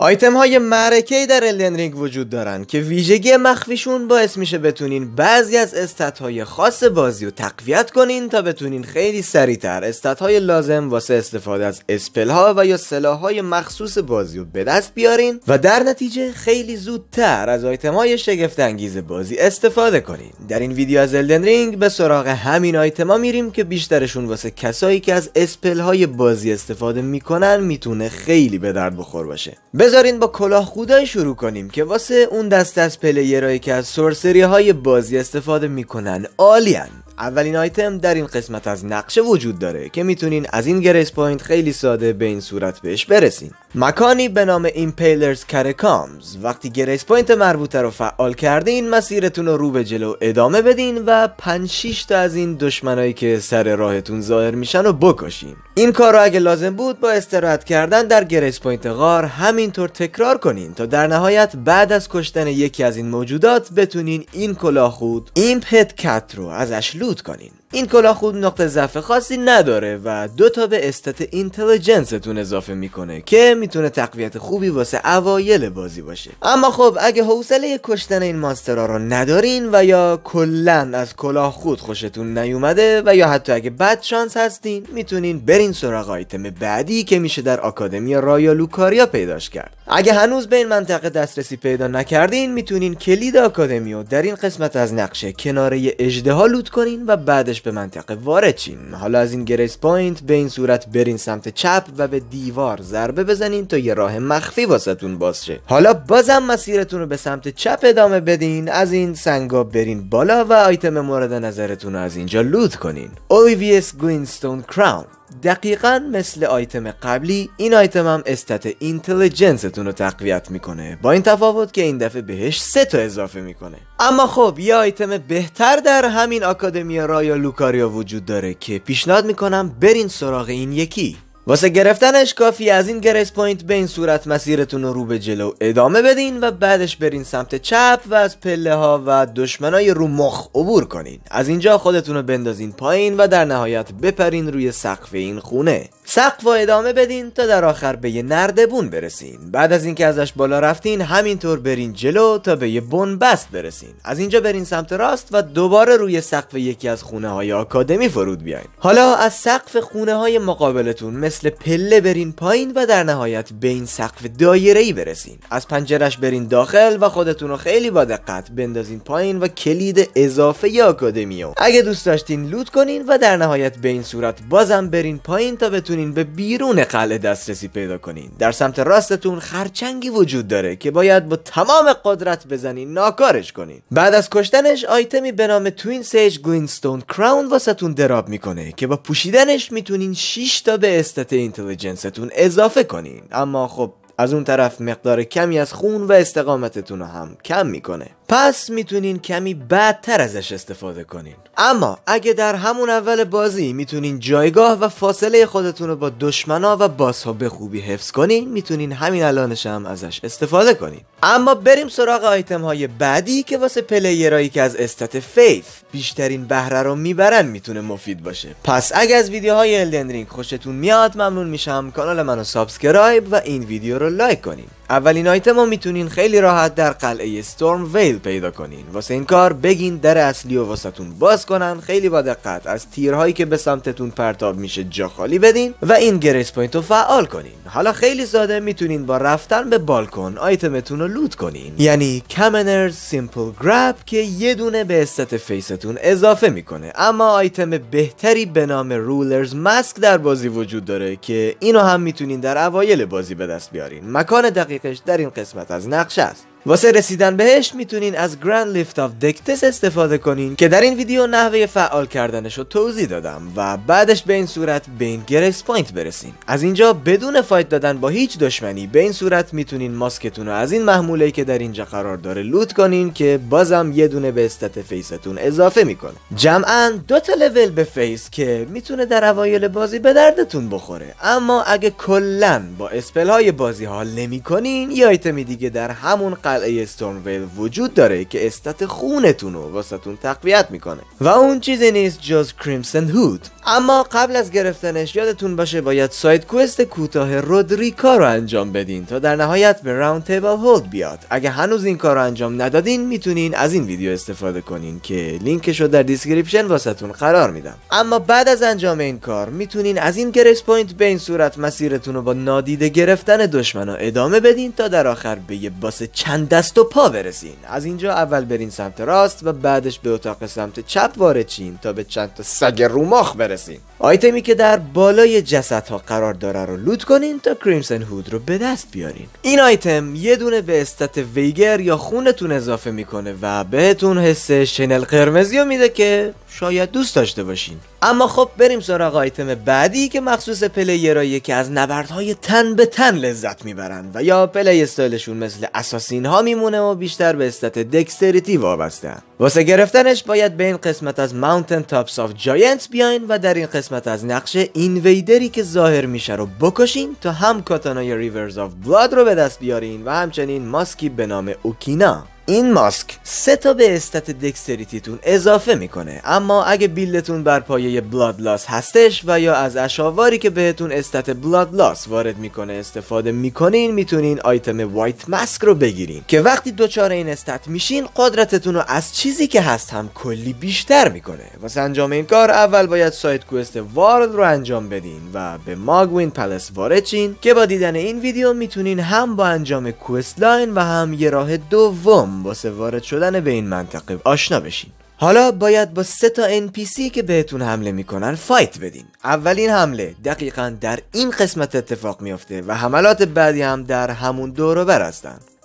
آیتم های معرکه در الدن رینگ وجود دارن که ویژگی مخفیشون باعث میشه بتونین بعضی از استت های خاص بازی رو تقویت کنین تا بتونین خیلی سریعتر استت های لازم واسه استفاده از اسپل ها و یا سلاح های مخصوص بازی رو به دست بیارین و در نتیجه خیلی زودتر از آیتم های شگفت انگیز بازی استفاده کنین در این ویدیو از الدن رینگ به سراغ همین ها میریم که بیشترشون واسه کسایی که از اسپل های بازی استفاده میکنن میتونه خیلی به درد بخور باشه بذارین با کلاه خودای شروع کنیم که واسه اون دست از پلیرهایی که از سورسری های بازی استفاده میکنن عالیان اولین آیتم در این قسمت از نقشه وجود داره که میتونین از این گریس پوینت خیلی ساده به این صورت بهش برسین مکانی به نام ایمپیلرز کرکامز وقتی گریس پوینت مربوطه رو فعال کردین مسیرتون رو رو به جلو ادامه بدین و 5 تا از این دشمنایی که سر راهتون ظاهر میشن و بکشین این کار رو اگه لازم بود با استراحت کردن در گریس پوینت غار همینطور تکرار کنین تا در نهایت بعد از کشتن یکی از این موجودات بتونین این کلاه این هد کت رو ازش آلود کنین این کلاه خود نقطه ضعف خاصی نداره و دو تا به استات اینتلیجنستون اضافه میکنه که میتونه تقویت خوبی واسه اوایل بازی باشه اما خب اگه حوصله کشتن این ماسترا رو ندارین و یا کلا از کلاه خود خوشتون نیومده و یا حتی اگه بد شانس هستین میتونین برین سراغ آیتم بعدی که میشه در آکادمی رایا لوکاریا پیداش کرد اگه هنوز به این منطقه دسترسی پیدا نکردین میتونین کلید آکادمی رو در این قسمت از نقشه کناره اژدها لوت کنین و بعدش به منطقه وارد چین حالا از این گریس پوینت به این صورت برین سمت چپ و به دیوار ضربه بزنین تا یه راه مخفی واسهتون باز شه حالا بازم مسیرتون رو به سمت چپ ادامه بدین از این سنگا برین بالا و آیتم مورد نظرتون رو از اینجا لود کنین اویویس گوینستون کراون دقیقا مثل آیتم قبلی این آیتم هم استت اینتلیجنستون رو تقویت میکنه با این تفاوت که این دفعه بهش سه تا اضافه میکنه اما خب یه آیتم بهتر در همین آکادمی رایا لوکاریا وجود داره که پیشنهاد میکنم برین سراغ این یکی واسه گرفتنش کافی از این گریس پوینت به این صورت مسیرتون رو به جلو ادامه بدین و بعدش برین سمت چپ و از پله ها و دشمنای رو مخ عبور کنین از اینجا خودتون رو بندازین پایین و در نهایت بپرین روی سقف این خونه سقف و ادامه بدین تا در آخر به یه نردبون برسین بعد از اینکه ازش بالا رفتین همینطور برین جلو تا به یه بنبست برسین از اینجا برین سمت راست و دوباره روی سقف یکی از خونه های آکادمی فرود بیاین حالا از سقف خونه های مقابلتون مثل پله برین پایین و در نهایت به این سقف دایره ای برسین از پنجرش برین داخل و خودتون رو خیلی با دقت بندازین پایین و کلید اضافه آکادمی اگه دوست داشتین لوت کنین و در نهایت به این صورت بازم برین پایین تا بتونین بتونین به بیرون قلعه دسترسی پیدا کنین در سمت راستتون خرچنگی وجود داره که باید با تمام قدرت بزنین ناکارش کنین بعد از کشتنش آیتمی به نام توین سیج گوینستون کراون واسهتون دراب میکنه که با پوشیدنش میتونین 6 تا به استت اینتلیجنستون اضافه کنین اما خب از اون طرف مقدار کمی از خون و استقامتتون رو هم کم میکنه پس میتونین کمی بدتر ازش استفاده کنین اما اگه در همون اول بازی میتونین جایگاه و فاصله خودتون رو با دشمنا و ها به خوبی حفظ کنین میتونین همین الانش هم ازش استفاده کنین اما بریم سراغ آیتم های بعدی که واسه پلیرایی که از استات فیف بیشترین بهره رو میبرن میتونه مفید باشه پس اگه از ویدیوهای الدن رینگ خوشتون میاد ممنون میشم کانال منو سابسکرایب و این ویدیو رو لایک کنین اولین آیتم رو میتونین خیلی راحت در قلعه ستورم ویل پیدا کنین واسه این کار بگین در اصلی و واسهتون باز کنن خیلی با دقت از تیرهایی که به سمتتون پرتاب میشه جا خالی بدین و این گریس پوینت رو فعال کنین حالا خیلی ساده میتونین با رفتن به بالکن آیتمتون رو لوت کنین یعنی کمنر سیمپل گراب که یه دونه به استت فیستون اضافه میکنه اما آیتم بهتری به نام رولرز ماسک در بازی وجود داره که اینو هم میتونین در اوایل بازی به دست بیارین مکان دقیق که در این قسمت از نقشه است واسه رسیدن بهش میتونین از گرند لیفت of دکتس استفاده کنین که در این ویدیو نحوه فعال کردنش رو توضیح دادم و بعدش به این صورت به این گریس پوینت برسین از اینجا بدون فایت دادن با هیچ دشمنی به این صورت میتونین ماسکتون رو از این محموله که در اینجا قرار داره لوت کنین که بازم یه دونه به استت فیستون اضافه میکنه جمعا دو تا لول به فیس که میتونه در اوایل بازی به دردتون بخوره اما اگه کلا با اسپل های بازی حال نمیکنین یه آیتم دیگه در همون قلعه استورمویل وجود داره که استت خونتون رو واسهتون تقویت میکنه و اون چیزی نیست جز کریمسن هود اما قبل از گرفتنش یادتون باشه باید ساید کوست کوتاه رودریکا رو انجام بدین تا در نهایت به راوند تیبل هولد بیاد اگه هنوز این کار رو انجام ندادین میتونین از این ویدیو استفاده کنین که لینکش رو در دیسکریپشن واسهتون قرار میدم اما بعد از انجام این کار میتونین از این گریس پوینت به این صورت مسیرتون رو با نادیده گرفتن دشمنا ادامه بدین تا در آخر به یه باس چند دست و پا برسین از اینجا اول برین سمت راست و بعدش به اتاق سمت چپ وارد چین تا به چند تا سگ روماخ برسین آیتمی که در بالای جسدها قرار داره رو لوت کنین تا کریمسن هود رو به دست بیارین این آیتم یه دونه به استت ویگر یا خونتون اضافه میکنه و بهتون حس شنل قرمزی میده که شاید دوست داشته باشین اما خب بریم سراغ آیتم بعدی که مخصوص پلیرایی که از نبردهای تن به تن لذت میبرند و یا پلی استایلشون مثل اساسین ها میمونه و بیشتر به استات دکستریتی وابسته واسه گرفتنش باید به این قسمت از ماونتن تاپس آف جاینتس بیاین و در این قسمت از نقشه اینویدری که ظاهر میشه رو بکشین تا هم کاتانای ریورز آف بلاد رو به دست بیارین و همچنین ماسکی به نام اوکینا این ماسک سه تا به استت دکستریتیتون اضافه میکنه اما اگه بیلدتون بر پایه بلاد لاس هستش و یا از اشاواری که بهتون استت بلاد لاس وارد میکنه استفاده میکنین میتونین آیتم وایت ماسک رو بگیرین که وقتی دوچار این استت میشین قدرتتون رو از چیزی که هست هم کلی بیشتر میکنه واسه انجام این کار اول باید سایت کوست وارد رو انجام بدین و به ماگوین پلس وارد چین که با دیدن این ویدیو میتونین هم با انجام کوست لاین و هم یه راه دوم واسه وارد شدن به این منطقه آشنا بشین حالا باید با سه تا NPC که بهتون حمله میکنن فایت بدین اولین حمله دقیقا در این قسمت اتفاق میافته و حملات بعدی هم در همون دور بر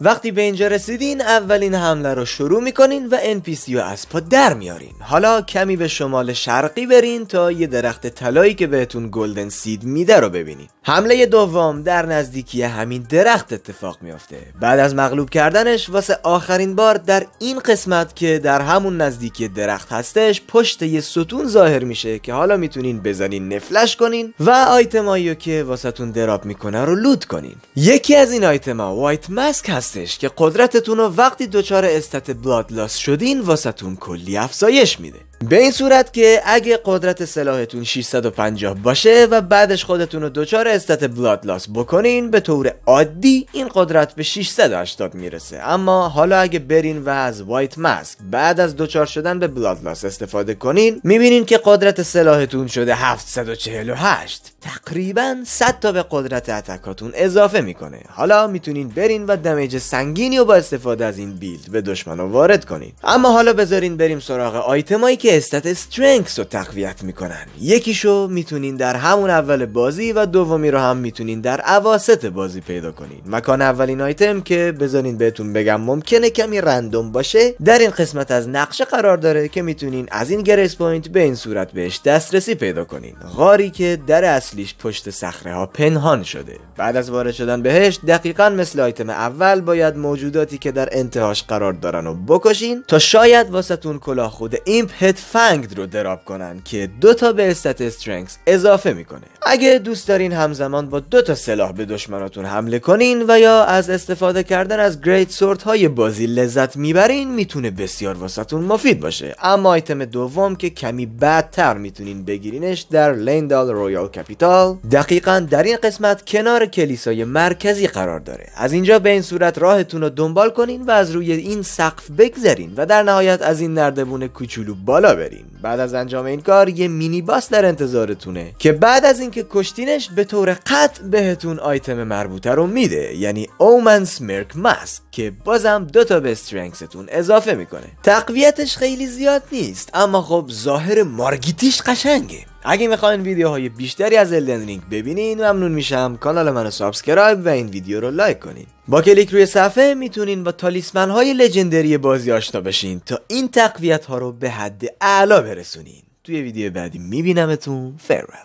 وقتی به اینجا رسیدین اولین حمله رو شروع میکنین و NPC رو از پا در میارین حالا کمی به شمال شرقی برین تا یه درخت طلایی که بهتون گلدن سید میده رو ببینین حمله دوم در نزدیکی همین درخت اتفاق میافته بعد از مغلوب کردنش واسه آخرین بار در این قسمت که در همون نزدیکی درخت هستش پشت یه ستون ظاهر میشه که حالا میتونین بزنین نفلش کنین و آیتمایی که واسهتون دراب میکنه رو لود کنین یکی از این آیتما وایت ماسک هست که قدرتتون رو وقتی دچار استت بلادلاس شدین تون کلی افزایش میده به این صورت که اگه قدرت سلاحتون 650 باشه و بعدش خودتون رو دچار استت بلاد لاس بکنین به طور عادی این قدرت به 680 میرسه اما حالا اگه برین و از وایت ماسک بعد از دچار شدن به بلاد لاس استفاده کنین میبینین که قدرت سلاحتون شده 748 تقریبا 100 تا به قدرت اتکاتون اضافه میکنه حالا میتونین برین و دمیج سنگینی و با استفاده از این بیلد به دشمن وارد کنین اما حالا بذارین بریم سراغ آیتمایی که استت استرنگس رو تقویت میکنن یکیشو میتونین در همون اول بازی و دومی رو هم میتونین در عواست بازی پیدا کنین مکان اولین آیتم که بذارین بهتون بگم ممکنه کمی رندوم باشه در این قسمت از نقشه قرار داره که میتونین از این گریس پوینت به این صورت بهش دسترسی پیدا کنین غاری که در اصلیش پشت صخره ها پنهان شده بعد از وارد شدن بهش دقیقا مثل آیتم اول باید موجوداتی که در انتهاش قرار دارن رو بکشین تا شاید واسطون کلاه خود ایمپ فنگد رو دراب کنن که دو تا به استت استرنگز اضافه میکنه اگه دوست دارین همزمان با دو تا سلاح به دشمناتون حمله کنین و یا از استفاده کردن از گریت سورت های بازی لذت میبرین میتونه بسیار واسطون مفید باشه اما آیتم دوم که کمی بدتر میتونین بگیرینش در لیندال رویال کپیتال دقیقا در این قسمت کنار کلیسای مرکزی قرار داره از اینجا به این صورت راهتون رو دنبال کنین و از روی این سقف بگذرین و در نهایت از این نردبون کوچولو بالا برین بعد از انجام این کار یه مینی باس در انتظارتونه که بعد از این که کشتینش به طور قطع بهتون آیتم مربوطه رو میده یعنی اومنس مرک ماسک که بازم دو تا به استرنگستون اضافه میکنه تقویتش خیلی زیاد نیست اما خب ظاهر مارگیتیش قشنگه اگه میخواین ویدیوهای بیشتری از الدن رینگ ببینین ممنون میشم کانال منو سابسکرایب و این ویدیو رو لایک کنین با کلیک روی صفحه میتونین با تالیسمن های لجندری بازی آشنا بشین تا این تقویت ها رو به حد اعلا برسونین توی ویدیو بعدی میبینمتون فرول